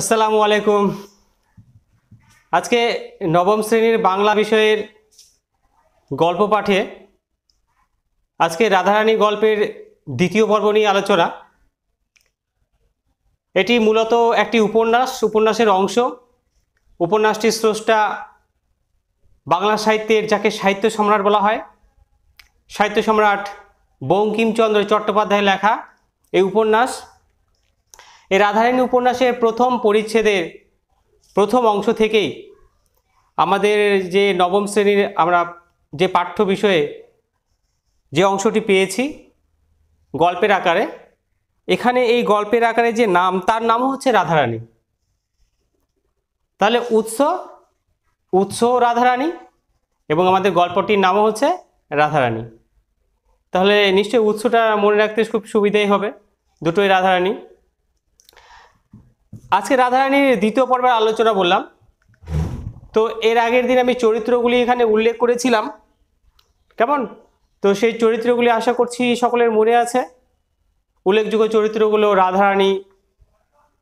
আসসালামু আলাইকুম আজকে নবম শ্রেণীর বাংলা বিষয়ের গল্প পাঠে আজকে রাধারানী গল্পের দ্বিতীয় পর্ব নিয়ে আলোচনা এটি মূলত একটি উপন্যাস উপন্যাসের অংশ উপন্যাসটির স্রষ্টা বাংলা সাহিত্যের যাকে সাহিত্য সম্রাট বলা হয় সাহিত্য সম্রাট বঙ্কিমচন্দ্র চট্টোপাধ্যায় লেখা এই উপন্যাস এই রাধারানী উপন্যাসের প্রথম পরিচ্ছেদের প্রথম অংশ থেকেই আমাদের যে নবম শ্রেণীর আমরা যে পাঠ্য বিষয়ে যে অংশটি পেয়েছি গল্পের আকারে এখানে এই গল্পের আকারে যে নাম তার নাম হচ্ছে রাধারানী তাহলে উৎস উৎস রাধারানী এবং আমাদের গল্পটির নাম হচ্ছে রাধারানী তাহলে নিশ্চয়ই উৎসটা মনে রাখতে খুব সুবিধাই হবে দুটোই রাধারানী আজকে রাধারানীর দ্বিতীয় পর্বের আলোচনা বললাম তো এর আগের দিন আমি চরিত্রগুলি এখানে উল্লেখ করেছিলাম কেমন তো সেই চরিত্রগুলি আশা করছি সকলের মনে আছে উল্লেখযোগ্য চরিত্রগুলো রাধারানী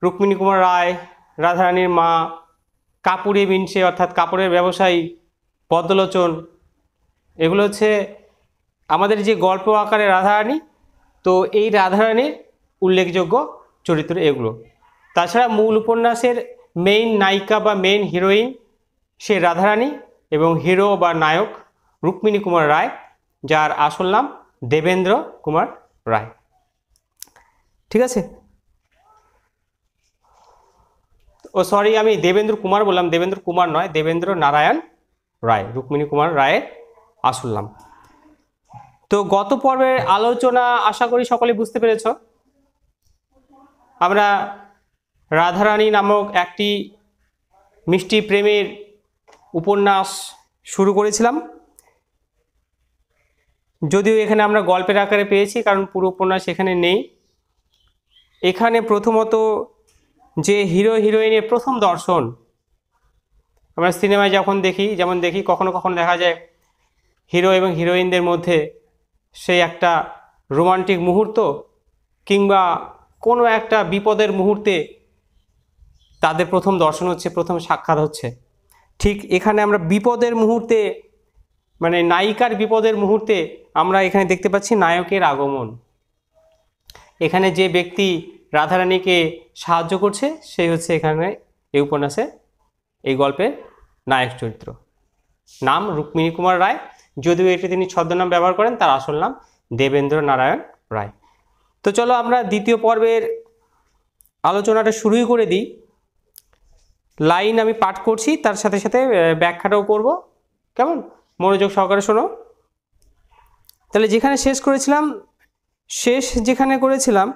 রুক্মিণী কুমার রায় রাধারানীর মা কাপুরে বিনসে অর্থাৎ কাপড়ের ব্যবসায়ী পদ্মলোচন এগুলো হচ্ছে আমাদের যে গল্প আকারে রাধারানী তো এই রাধারানীর উল্লেখযোগ্য চরিত্র এগুলো তাছাড়া মূল উপন্যাসের মেইন নায়িকা বা মেইন হিরোইন সে রাধারানী এবং হিরো বা নায়ক রুক্মিণী কুমার রায় যার আসল নাম দেবেন্দ্র কুমার রায় ঠিক আছে ও সরি আমি দেবেন্দ্র কুমার বললাম দেবেন্দ্র কুমার নয় দেবেন্দ্র নারায়ণ রায় রুক্মিণী কুমার রায়ের আসল নাম তো গত পর্বের আলোচনা আশা করি সকলে বুঝতে পেরেছ আমরা রাধারানী নামক একটি মিষ্টি প্রেমের উপন্যাস শুরু করেছিলাম যদিও এখানে আমরা গল্পের আকারে পেয়েছি কারণ পুরো উপন্যাস এখানে নেই এখানে প্রথমত যে হিরো হিরোইনের প্রথম দর্শন আমরা সিনেমায় যখন দেখি যেমন দেখি কখনো কখনো দেখা যায় হিরো এবং হিরোইনদের মধ্যে সেই একটা রোমান্টিক মুহূর্ত কিংবা কোনো একটা বিপদের মুহূর্তে তাদের প্রথম দর্শন হচ্ছে প্রথম সাক্ষাৎ হচ্ছে ঠিক এখানে আমরা বিপদের মুহূর্তে মানে নায়িকার বিপদের মুহূর্তে আমরা এখানে দেখতে পাচ্ছি নায়কের আগমন এখানে যে ব্যক্তি রাধারানীকে সাহায্য করছে সেই হচ্ছে এখানে এই উপন্যাসে এই গল্পের নায়ক চরিত্র নাম রুক্মিণী কুমার রায় যদিও এটি তিনি ছদ্মনাম ব্যবহার করেন তার আসল নাম দেবেন্দ্র নারায়ণ রায় তো চলো আমরা দ্বিতীয় পর্বের আলোচনাটা শুরুই করে দিই লাইন আমি পাঠ করছি তার সাথে সাথে ব্যাখ্যাটাও করব কেমন মনোযোগ সহকারে শোনো তাহলে যেখানে শেষ করেছিলাম শেষ যেখানে করেছিলাম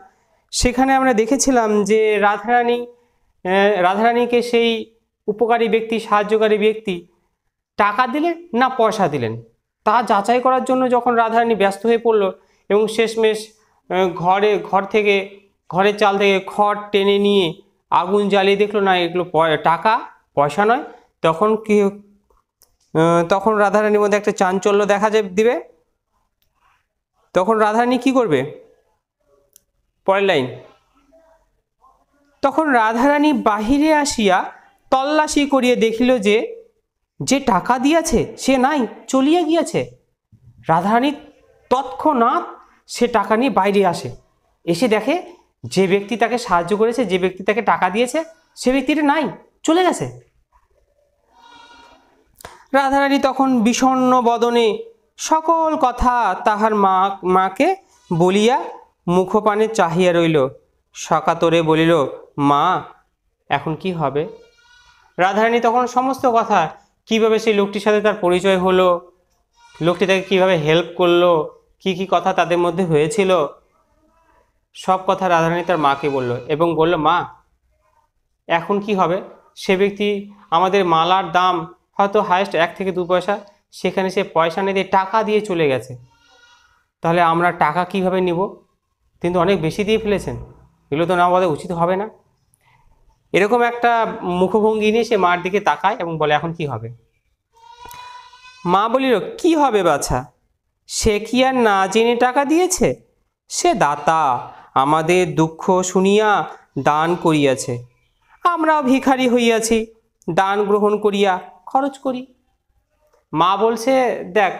সেখানে আমরা দেখেছিলাম যে রাধারানী রাধারানীকে সেই উপকারী ব্যক্তি সাহায্যকারী ব্যক্তি টাকা দিলেন না পয়সা দিলেন তা যাচাই করার জন্য যখন রাধারানী ব্যস্ত হয়ে পড়ল এবং শেষমেশ ঘরে ঘর থেকে ঘরের চাল থেকে খড় টেনে নিয়ে আগুন জ্বালিয়ে দেখলো না এগুলো টাকা পয়সা নয় তখন কি তখন রাধারানীর মধ্যে একটা চাঞ্চল্য দেখা যাবে দিবে তখন রাধারানী কি করবে পরের লাইন তখন রাধারানী বাহিরে আসিয়া তল্লাশি করিয়া দেখিল যে যে টাকা দিয়াছে সে নাই চলিয়া গিয়াছে রাধারানী তৎক্ষণাৎ সে টাকা নিয়ে বাইরে আসে এসে দেখে যে ব্যক্তি তাকে সাহায্য করেছে যে ব্যক্তি তাকে টাকা দিয়েছে সে ব্যক্তিটা নাই চলে গেছে রাধারানী তখন বিষণ্ন বদনে সকল কথা তাহার মা মাকে বলিয়া মুখপানে চাহিয়া রইল সকাতরে বলিল মা এখন কি হবে রাধারানী তখন সমস্ত কথা কিভাবে সেই লোকটির সাথে তার পরিচয় হলো লোকটি তাকে কীভাবে হেল্প করলো কি কি কথা তাদের মধ্যে হয়েছিল সব কথা রাধারানী তার মাকে বলল এবং বলল মা এখন কি হবে সে ব্যক্তি আমাদের মালার দাম হয়তো হায়েস্ট এক থেকে দু পয়সা সেখানে সে পয়সা নিয়ে টাকা দিয়ে চলে গেছে তাহলে আমরা টাকা কিভাবে নিব কিন্তু অনেক বেশি দিয়ে ফেলেছেন এগুলো তো না আমাদের উচিত হবে না এরকম একটা মুখভঙ্গি নিয়ে সে মার দিকে তাকায় এবং বলে এখন কি হবে মা বলিল কি হবে বাছা সে কি আর না জেনে টাকা দিয়েছে সে দাতা আমাদের দুঃখ শুনিয়া দান করিয়াছে আমরাও ভিখারি হইয়াছি দান গ্রহণ করিয়া খরচ করি মা বলছে দেখ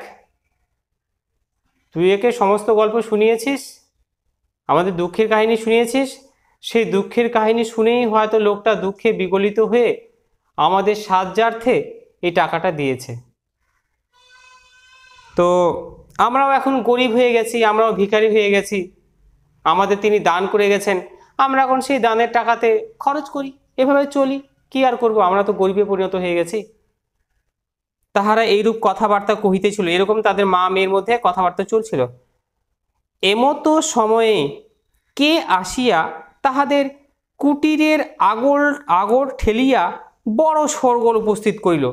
তুই একে সমস্ত গল্প শুনিয়েছিস আমাদের দুঃখের কাহিনী শুনিয়েছিস সেই দুঃখের কাহিনী শুনেই হয়তো লোকটা দুঃখে বিগলিত হয়ে আমাদের সাহায্যার্থে এই টাকাটা দিয়েছে তো আমরাও এখন গরিব হয়ে গেছি আমরাও ভিখারি হয়ে গেছি আমাদের তিনি দান করে গেছেন আমরা এখন সেই দানের টাকাতে খরচ করি এভাবে চলি কি আর করব আমরা তো গরিবে পরিণত হয়ে গেছি তাহারা এইরূপ কথাবার্তা কহিতেছিল এরকম তাদের মা মেয়ের মধ্যে কথাবার্তা চলছিল এমতো সময়ে কে আসিয়া তাহাদের কুটিরের আগর আগর ঠেলিয়া বড় সরগোল উপস্থিত করিল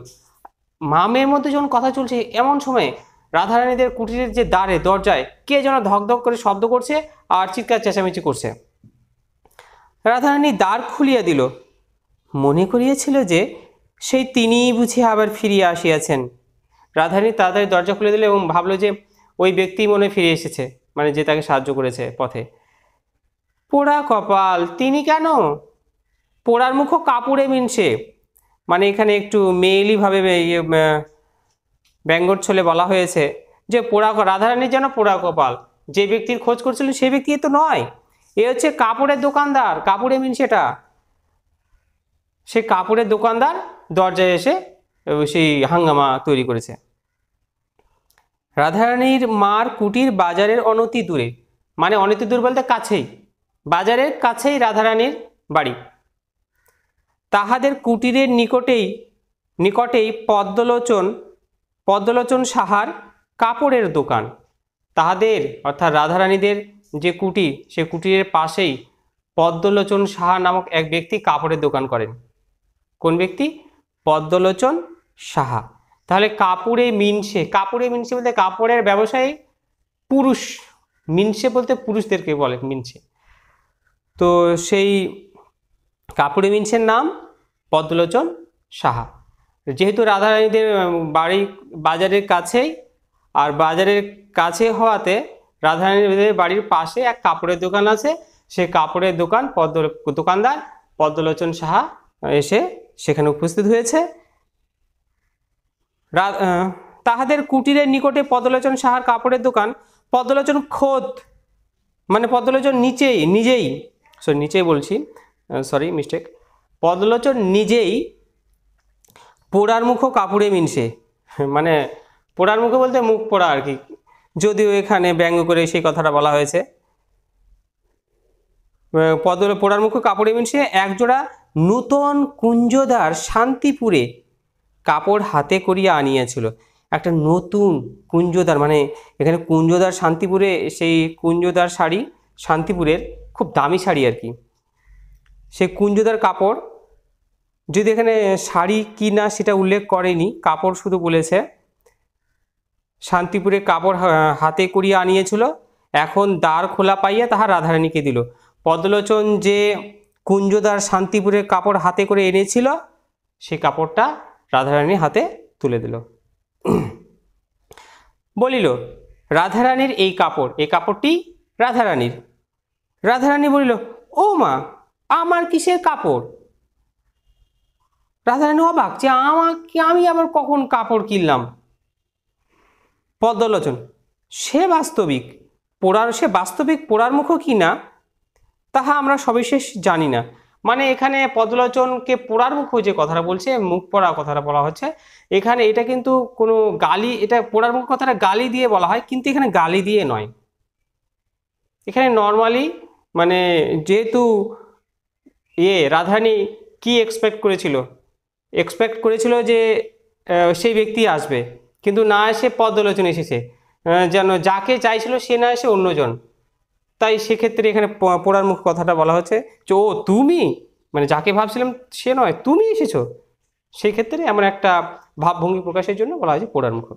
মা মেয়ের মধ্যে যখন কথা চলছে এমন সময়ে রাধারানীদের কুটিরের যে দ্বারে দরজায় কে যেন ধকধক করে শব্দ করছে আর চিৎকার চেঁচামেচি করছে রাধারানী দ্বার খুলিয়া দিল মনে করিয়াছিল যে সেই তিনিই বুঝি আবার ফিরিয়া আসিয়াছেন রাধারানী তাড়াতাড়ি দরজা খুলে দিল এবং ভাবলো যে ওই ব্যক্তি মনে ফিরে এসেছে মানে যে তাকে সাহায্য করেছে পথে পোড়া কপাল তিনি কেন পোড়ার মুখ কাপড়ে মিনছে মানে এখানে একটু মেয়েলিভাবে ইয়ে, ব্যঙ্গর ছলে বলা হয়েছে যে পোড়া রাধারানীর যেন পোড়া কপাল যে ব্যক্তির খোঁজ করছিলেন সে ব্যক্তি তো নয় এ হচ্ছে কাপড়ের দোকানদার কাপড়ে মিন সেটা সে কাপড়ের দোকানদার দরজায় এসে সেই হাঙ্গামা তৈরি করেছে রাধারানীর মার কুটির বাজারের অনতি দূরে মানে অনতি দূর বলতে কাছেই বাজারের কাছেই রাধারানীর বাড়ি তাহাদের কুটিরের নিকটেই নিকটেই পদ্মলোচন পদ্মলোচন সাহার কাপড়ের দোকান তাহাদের অর্থাৎ রাধারানীদের যে কুটির সে কুটিরের পাশেই পদ্মলোচন সাহা নামক এক ব্যক্তি কাপড়ের দোকান করেন কোন ব্যক্তি পদ্মলোচন সাহা তাহলে কাপড়ে মিনসে কাপড়ে মিনসে বলতে কাপড়ের ব্যবসায়ী পুরুষ মিনসে বলতে পুরুষদেরকে বলে মিনসে তো সেই কাপড়ে মিনসের নাম পদ্মলোচন সাহা যেহেতু রাধারানীদের বাড়ি বাজারের কাছেই আর বাজারের কাছে হওয়াতে রাধারানীদের বাড়ির পাশে এক কাপড়ের দোকান আছে সে কাপড়ের দোকান পদ্ম দোকানদার পদ্মলোচন সাহা এসে সেখানে উপস্থিত হয়েছে তাহাদের কুটিরের নিকটে পদ্মলোচন সাহার কাপড়ের দোকান পদ্মলোচন খোদ মানে পদ্মলোচন নিচেই নিজেই সরি নিচেই বলছি সরি মিস্টেক পদ্মলোচন নিজেই পোড়ার মুখও কাপড়ে মিনসে মানে পোড়ার মুখে বলতে মুখ পোড়া আর কি যদিও এখানে ব্যঙ্গ করে সেই কথাটা বলা হয়েছে পদল পোড়ার মুখে কাপড়ে মিনসে একজোড়া নূতন কুঞ্জদার শান্তিপুরে কাপড় হাতে করিয়া আনিয়াছিল একটা নতুন কুঞ্জদার মানে এখানে কুঞ্জদার শান্তিপুরে সেই কুঞ্জদার শাড়ি শান্তিপুরের খুব দামি শাড়ি আর কি সেই কুঞ্জদার কাপড় যদি এখানে শাড়ি কি না সেটা উল্লেখ করেনি কাপড় শুধু বলেছে শান্তিপুরে কাপড় হাতে করিয়া আনিয়েছিল এখন দ্বার খোলা পাইয়া তাহা রাধারানীকে দিল পদলোচন যে কুঞ্জদার শান্তিপুরের কাপড় হাতে করে এনেছিল সে কাপড়টা রাধারানীর হাতে তুলে দিল বলিল রাধারানীর এই কাপড় এই কাপড়টি রাধারানীর রাধারানী বলিল ও মা আমার কিসের কাপড় রাধারানী অবাক যে আমাকে আমি আবার কখন কাপড় কিনলাম পদ্মলোচন সে বাস্তবিক পোড়ার সে বাস্তবিক পোড়ার মুখ কি না তাহা আমরা সবিশেষ জানি না মানে এখানে পদলোচনকে পোড়ার মুখ যে কথাটা বলছে মুখ পড়া কথাটা বলা হচ্ছে এখানে এটা কিন্তু কোনো গালি এটা পোড়ার মুখ কথাটা গালি দিয়ে বলা হয় কিন্তু এখানে গালি দিয়ে নয় এখানে নর্মালি মানে যেহেতু এ রাধারানী কি এক্সপেক্ট করেছিল এক্সপেক্ট করেছিল যে সেই ব্যক্তি আসবে কিন্তু না এসে পদ্মলোচন এসেছে যেন যাকে চাইছিল সে না এসে অন্যজন তাই সেক্ষেত্রে এখানে পড়ার মুখ কথাটা বলা হচ্ছে যে ও তুমি মানে যাকে ভাবছিলাম সে নয় তুমি এসেছো সেক্ষেত্রে এমন একটা ভাবভঙ্গি প্রকাশের জন্য বলা হয়েছে পোড়ার মুখ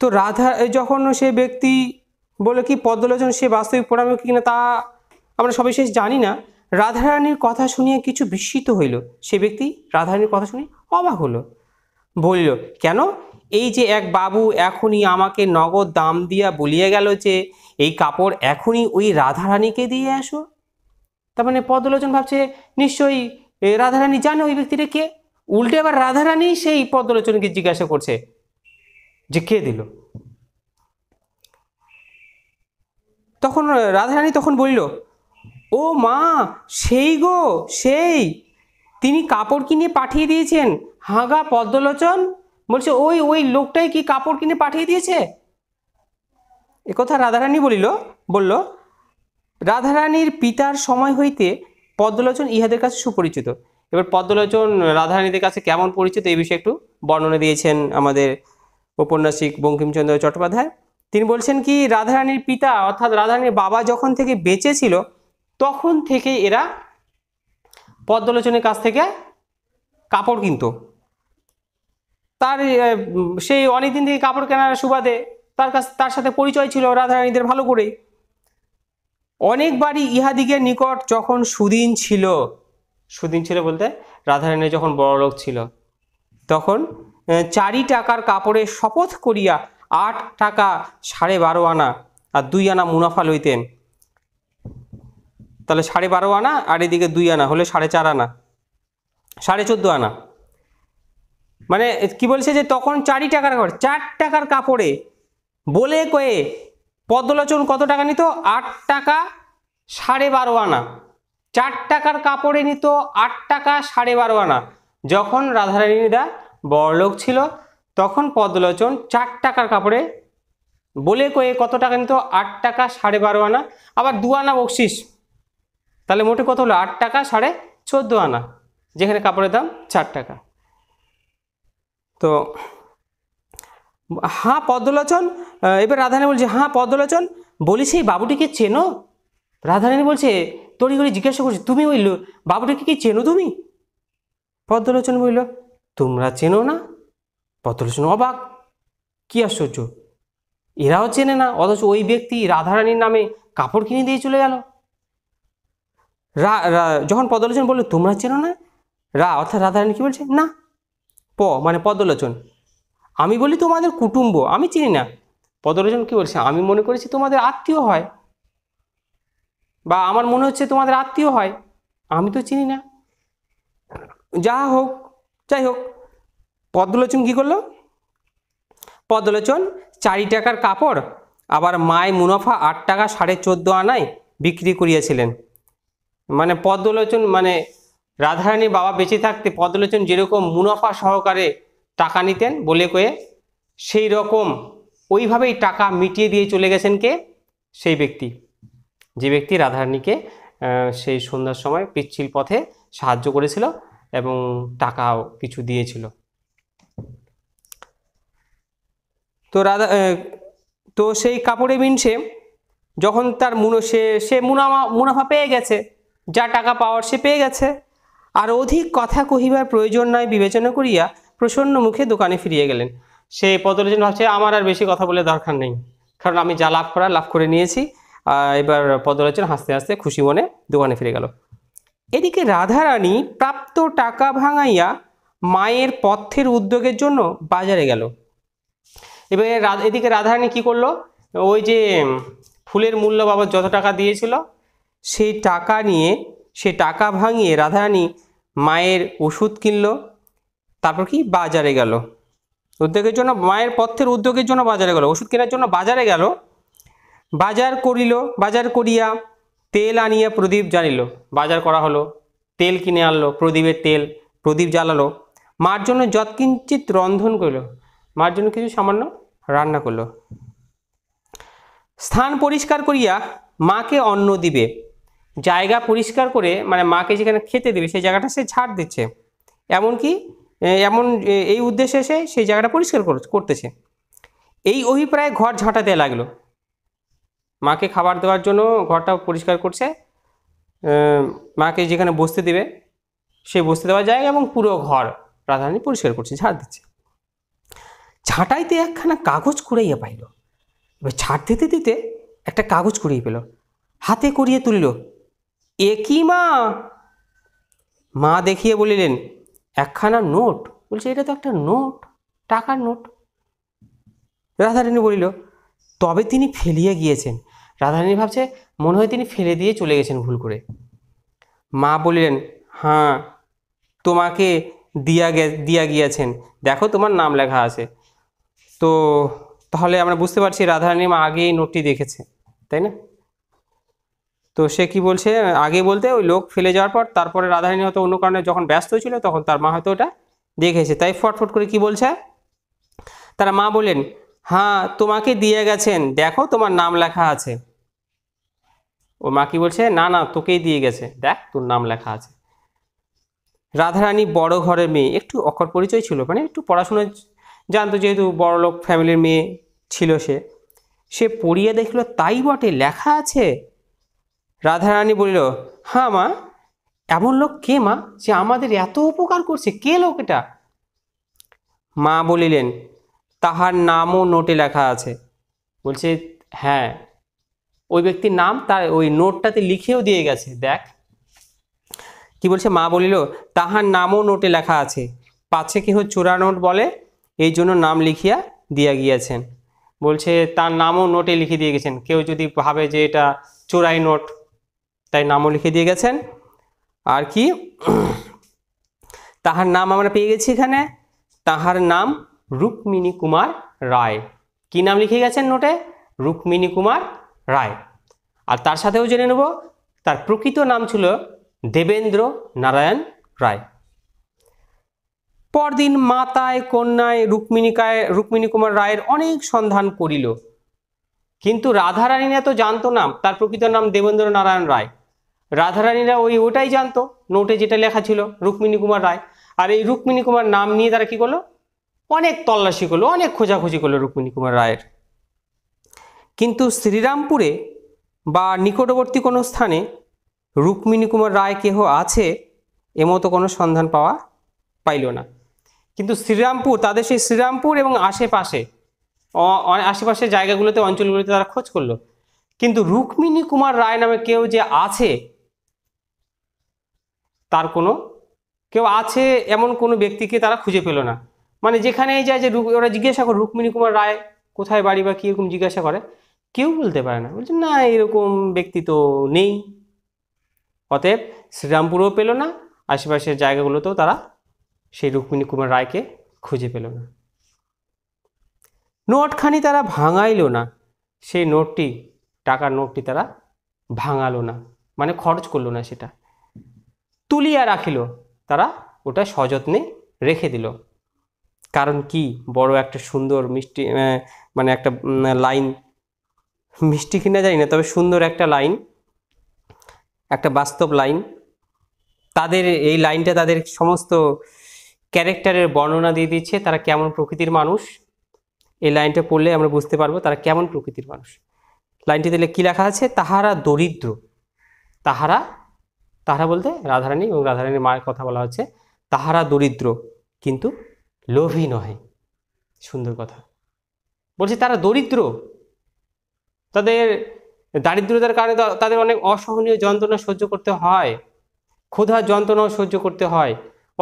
তো রাধা যখন সে ব্যক্তি বলে কি পদ্মলোচন সে বাস্তবিক পোড়ার মুখ কিনা তা আমরা সবিশেষ জানি না রাধারানীর কথা শুনিয়া কিছু বিস্মিত হইল সে ব্যক্তি রাধারানীর কথা শুনি অবাক হলো বলিল কেন এই যে এক বাবু এখনই আমাকে নগদ দাম দিয়া বলিয়া গেল যে এই কাপড় এখনই ওই রাধারানীকে দিয়ে আসো তার মানে পদ্মলোচন ভাবছে নিশ্চয়ই রাধারানী জানে ওই ব্যক্তিটা কে উল্টে আবার রাধারানী সেই পদ্মলোচনকে জিজ্ঞাসা করছে যে কে দিল তখন রাধারানী তখন বলিল ও মা সেই গো সেই তিনি কাপড় কিনে পাঠিয়ে দিয়েছেন হাঁগা পদ্মলোচন বলছে ওই ওই লোকটাই কি কাপড় কিনে পাঠিয়ে দিয়েছে একথা রাধারানী বলিল বলল রাধারানীর পিতার সময় হইতে পদ্মলোচন ইহাদের কাছে সুপরিচিত এবার পদ্মলোচন রাধারানীদের কাছে কেমন পরিচিত এই বিষয়ে একটু বর্ণনা দিয়েছেন আমাদের ঔপন্যাসিক বঙ্কিমচন্দ্র চট্টোপাধ্যায় তিনি বলছেন কি রাধারানীর পিতা অর্থাৎ রাধারানীর বাবা যখন থেকে বেঁচে ছিল তখন থেকে এরা পদ্মলোচনের কাছ থেকে কাপড় কিনত তার সেই অনেকদিন থেকে কাপড় কেনার সুবাদে তার কাছ তার সাথে পরিচয় ছিল রাধারানীদের ভালো করেই অনেকবারই ইহাদিগের নিকট যখন সুদিন ছিল সুদিন ছিল বলতে রাধারানী যখন বড়লোক ছিল তখন চারি টাকার কাপড়ে শপথ করিয়া আট টাকা সাড়ে বারো আনা আর দুই আনা মুনাফা লইতেন তাহলে সাড়ে বারো আনা আর এদিকে দুই আনা হলে সাড়ে চার আনা সাড়ে চোদ্দো আনা মানে কি বলছে যে তখন চারি টাকার চার টাকার কাপড়ে বলে কয়ে পদ্মলোচন কত টাকা নিত আট টাকা সাড়ে বারো আনা চার টাকার কাপড়ে নিত আট টাকা সাড়ে বারো আনা যখন রাধারানীরা বড়লোক ছিল তখন পদ্মলোচন চার টাকার কাপড়ে বলে কয়ে কত টাকা নিত আট টাকা সাড়ে বারো আনা আবার দু আনা বকশিস তাহলে মোটে কত হলো আট টাকা সাড়ে চোদ্দো আনা যেখানে কাপড়ের দাম চার টাকা তো হাঁ পদ্মলোচন এবার রাধারানী বলছে হাঁ পদ্মলোচন বলি সেই বাবুটিকে চেনো রাধারানী বলছে তড়ি করে জিজ্ঞাসা করছি তুমি বললো বাবুটিকে কি চেনো তুমি পদ্মলোচন বলল তোমরা চেনো না পদ্মলোচন অবাক কি আশ্চর্য এরাও চেনে না অথচ ওই ব্যক্তি রাধারানীর নামে কাপড় কিনে দিয়ে চলে গেল রা যখন পদলোচন বললো তোমরা চেনো না রা অর্থাৎ রাধারানী কী বলছে না প মানে পদলোচন আমি বলি তোমাদের কুটুম্ব আমি চিনি না পদলোচন কী বলছে আমি মনে করেছি তোমাদের আত্মীয় হয় বা আমার মনে হচ্ছে তোমাদের আত্মীয় হয় আমি তো চিনি না যা হোক যাই হোক পদ্মলোচন কী করলো পদ্মলোচন চারি টাকার কাপড় আবার মায় মুনাফা আট টাকা সাড়ে চোদ্দো আনায় বিক্রি করিয়াছিলেন মানে পদ্মলোচন মানে রাধারানীর বাবা বেঁচে থাকতে পদ্মলোচন যেরকম মুনাফা সহকারে টাকা নিতেন বলে কয়ে সেই রকম ওইভাবেই টাকা মিটিয়ে দিয়ে চলে গেছেন কে সেই ব্যক্তি যে ব্যক্তি রাধারানীকে সেই সন্ধ্যার সময় পিচ্ছিল পথে সাহায্য করেছিল এবং টাকাও কিছু দিয়েছিল তো রাধা তো সেই কাপড়ে মিনছে যখন তার মুনো সে সে মুনাফা মুনাফা পেয়ে গেছে যা টাকা পাওয়ার সে পেয়ে গেছে আর অধিক কথা কহিবার প্রয়োজন নয় বিবেচনা করিয়া প্রসন্ন মুখে দোকানে ফিরিয়ে গেলেন সে পদলোচন ভাবছে আমার আর বেশি কথা বলে দরকার নেই কারণ আমি যা লাভ করার লাভ করে নিয়েছি এবার পদলোচন হাসতে হাসতে খুশি মনে দোকানে ফিরে গেল এদিকে রাধারানী প্রাপ্ত টাকা ভাঙাইয়া মায়ের পথ্যের উদ্যোগের জন্য বাজারে গেল এবার এদিকে রাধারানী কি করলো ওই যে ফুলের মূল্য বাবা যত টাকা দিয়েছিল সেই টাকা নিয়ে সে টাকা ভাঙিয়ে রাধারানী মায়ের ওষুধ কিনল তারপর কি বাজারে গেল উদ্যোগের জন্য মায়ের পথের উদ্যোগের জন্য বাজারে গেল ওষুধ কেনার জন্য বাজারে গেল বাজার করিল বাজার করিয়া তেল আনিয়া প্রদীপ জানিল বাজার করা হলো তেল কিনে আনলো প্রদীপের তেল প্রদীপ জ্বালালো মার জন্য যৎকিঞ্চিত রন্ধন করিল মার জন্য কিছু সামান্য রান্না করলো স্থান পরিষ্কার করিয়া মাকে অন্ন দিবে জায়গা পরিষ্কার করে মানে মাকে যেখানে খেতে দেবে সেই জায়গাটা সে ছাড় দিচ্ছে এমনকি এমন এই উদ্দেশ্যে সে সেই জায়গাটা পরিষ্কার করতেছে এই অভিপ্রায় ঘর ঝাঁটাতে লাগলো মাকে খাবার দেওয়ার জন্য ঘরটা পরিষ্কার করছে মাকে যেখানে বসতে দেবে সে বসতে দেওয়া জায়গা এবং পুরো ঘর রাধারানী পরিষ্কার করছে ঝাড় দিচ্ছে ছাঁটাইতে একখানা কাগজ কুড়াইয়া পাইল এবার ছাড় দিতে দিতে একটা কাগজ কুড়িয়ে পেল হাতে করিয়ে তুলিল এ কি মা মা দেখিয়ে বলিলেন একখানা নোট বলছে এটা তো একটা নোট টাকার নোট রাধারানী বলিল তবে তিনি ফেলিয়ে গিয়েছেন রাধারানী ভাবছে মনে হয় তিনি ফেলে দিয়ে চলে গেছেন ভুল করে মা বলিলেন হ্যাঁ তোমাকে দিয়া গে দিয়া গিয়েছেন দেখো তোমার নাম লেখা আছে তো তাহলে আমরা বুঝতে পারছি রাধারানী মা আগেই নোটটি দেখেছে তাই না তো সে কি বলছে আগে বলতে ওই লোক ফেলে যাওয়ার পর তারপরে রাধারানী হয়তো অন্য কারণে যখন ব্যস্ত ছিল তখন তার মা হয়তো ওটা দেখেছে তাই ফটফট করে কি বলছে তারা মা বলেন হ্যাঁ তোমাকে দিয়ে গেছেন দেখো তোমার নাম লেখা আছে ও মা কি বলছে না না তোকেই দিয়ে গেছে দেখ তোর নাম লেখা আছে রাধারানী বড় ঘরের মেয়ে একটু অক্ষর পরিচয় ছিল মানে একটু পড়াশুনো জানতো যেহেতু বড়লোক ফ্যামিলির মেয়ে ছিল সে সে পড়িয়ে দেখলো তাই বটে লেখা আছে রাধারানী বলিল হ্যাঁ মা এমন লোক কে মা যে আমাদের এত উপকার করছে কে লোক এটা মা বলিলেন তাহার নামও নোটে লেখা আছে বলছে হ্যাঁ ওই ব্যক্তির নাম তার ওই নোটটাতে লিখেও দিয়ে গেছে দেখ কি বলছে মা বলিল তাহার নামও নোটে লেখা আছে পাছে কেহ চোরা নোট বলে এই জন্য নাম লিখিয়া দিয়া গিয়াছেন বলছে তার নামও নোটে লিখে দিয়ে গেছেন কেউ যদি ভাবে যে এটা চোরাই নোট তাই নামও লিখে দিয়ে গেছেন আর কি তাহার নাম আমরা পেয়ে গেছি এখানে তাহার নাম রুক্মিণী কুমার রায় কি নাম লিখে গেছেন নোটে রুক্মিণী কুমার রায় আর তার সাথেও জেনে নেব তার প্রকৃত নাম ছিল দেবেন্দ্র নারায়ণ রায় পরদিন মাতায় কন্যায় রুক্মিণীকায় রুক্মিণী কুমার রায়ের অনেক সন্ধান করিল কিন্তু রাধারানী তো জানতো না তার প্রকৃত নাম দেবেন্দ্র নারায়ণ রায় রাধারানীরা ওই ওটাই জানতো নোটে যেটা লেখা ছিল রুক্মিণী কুমার রায় আর এই রুক্মিণী কুমার নাম নিয়ে তারা কি করলো অনেক তল্লাশি করলো অনেক খোঁজাখুঁজি করলো রুক্মিণী কুমার রায়ের কিন্তু শ্রীরামপুরে বা নিকটবর্তী কোনো স্থানে রুক্মিণী কুমার রায় কেহ আছে এমতো কোনো সন্ধান পাওয়া পাইল না কিন্তু শ্রীরামপুর তাদের সেই শ্রীরামপুর এবং আশেপাশে আশেপাশের জায়গাগুলোতে অঞ্চলগুলোতে তারা খোঁজ করলো কিন্তু রুক্মিণী কুমার রায় নামে কেউ যে আছে তার কোনো কেউ আছে এমন কোনো ব্যক্তিকে তারা খুঁজে পেল না মানে যেখানেই যায় যে ওরা জিজ্ঞাসা করে রুক্মিণী কুমার রায় কোথায় বাড়ি বা কী এরকম জিজ্ঞাসা করে কেউ বলতে পারে না বলছে না এরকম ব্যক্তি তো নেই অতএব শ্রীরামপুরেও পেল না আশেপাশের জায়গাগুলোতেও তারা সেই রুক্মিণী কুমার রায়কে খুঁজে পেল না নোটখানি তারা ভাঙাইল না সেই নোটটি টাকার নোটটি তারা ভাঙালো না মানে খরচ করলো না সেটা তুলিয়া রাখিল তারা ওটা সযত্নে রেখে দিল কারণ কি বড় একটা সুন্দর মিষ্টি মানে একটা লাইন মিষ্টি কিনা জানি না তবে সুন্দর একটা লাইন একটা বাস্তব লাইন তাদের এই লাইনটা তাদের সমস্ত ক্যারেক্টারের বর্ণনা দিয়ে দিচ্ছে তারা কেমন প্রকৃতির মানুষ এই লাইনটা পড়লে আমরা বুঝতে পারবো তারা কেমন প্রকৃতির মানুষ লাইনটি দিলে কী লেখা আছে তাহারা দরিদ্র তাহারা তাহারা বলতে রাধারানী এবং রাধারানীর মায়ের কথা বলা হচ্ছে তাহারা দরিদ্র কিন্তু লোভী নহে সুন্দর কথা বলছে তারা দরিদ্র তাদের দারিদ্রতার কারণে তাদের অনেক অসহনীয় যন্ত্রণা সহ্য করতে হয় ক্ষুধা যন্ত্রণাও সহ্য করতে হয়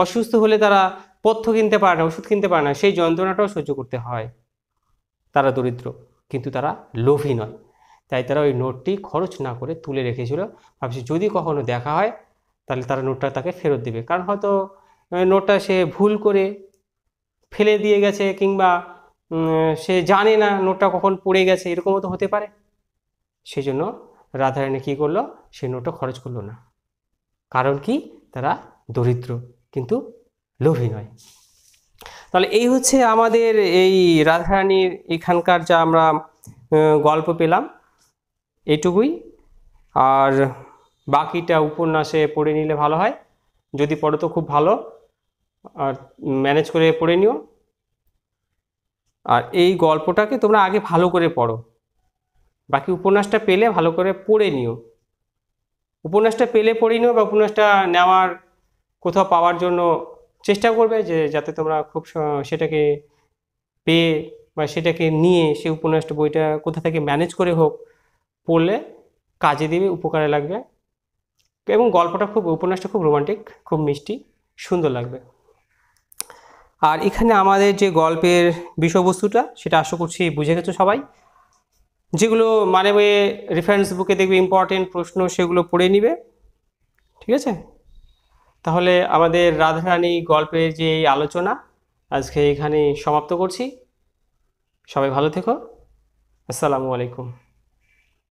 অসুস্থ হলে তারা পথ্য কিনতে পারে না ওষুধ কিনতে পারে না সেই যন্ত্রণাটাও সহ্য করতে হয় তারা দরিদ্র কিন্তু তারা লোভী নয় তাই তারা ওই নোটটি খরচ না করে তুলে রেখেছিল ভাবছি যদি কখনো দেখা হয় তাহলে তারা নোটটা তাকে ফেরত দেবে কারণ হয়তো নোটটা সে ভুল করে ফেলে দিয়ে গেছে কিংবা সে জানে না নোটটা কখন পড়ে গেছে এরকমও তো হতে পারে সেই জন্য রাধারানী কী করলো সে নোটটা খরচ করলো না কারণ কি তারা দরিদ্র কিন্তু লোভী নয় তাহলে এই হচ্ছে আমাদের এই রাধারানীর এখানকার যা আমরা গল্প পেলাম এটুকুই আর বাকিটা উপন্যাসে পড়ে নিলে ভালো হয় যদি পড়ো তো খুব ভালো আর ম্যানেজ করে পড়ে নিও আর এই গল্পটাকে তোমরা আগে ভালো করে পড়ো বাকি উপন্যাসটা পেলে ভালো করে পড়ে নিও উপন্যাসটা পেলে পড়ে নিও বা উপন্যাসটা নেওয়ার কোথাও পাওয়ার জন্য চেষ্টা করবে যে যাতে তোমরা খুব সেটাকে পেয়ে বা সেটাকে নিয়ে সেই উপন্যাসটা বইটা কোথা থেকে ম্যানেজ করে হোক পড়লে কাজে দিবে উপকারে লাগবে এবং গল্পটা খুব উপন্যাসটা খুব রোমান্টিক খুব মিষ্টি সুন্দর লাগবে আর এখানে আমাদের যে গল্পের বিষয়বস্তুটা সেটা আশা করছি বুঝে গেছো সবাই যেগুলো মানে রেফারেন্স বুকে দেখবে ইম্পর্টেন্ট প্রশ্ন সেগুলো পড়ে নিবে ঠিক আছে তাহলে আমাদের রাধারানী গল্পের যে আলোচনা আজকে এখানে সমাপ্ত করছি সবাই ভালো থেকো আসসালামু আলাইকুম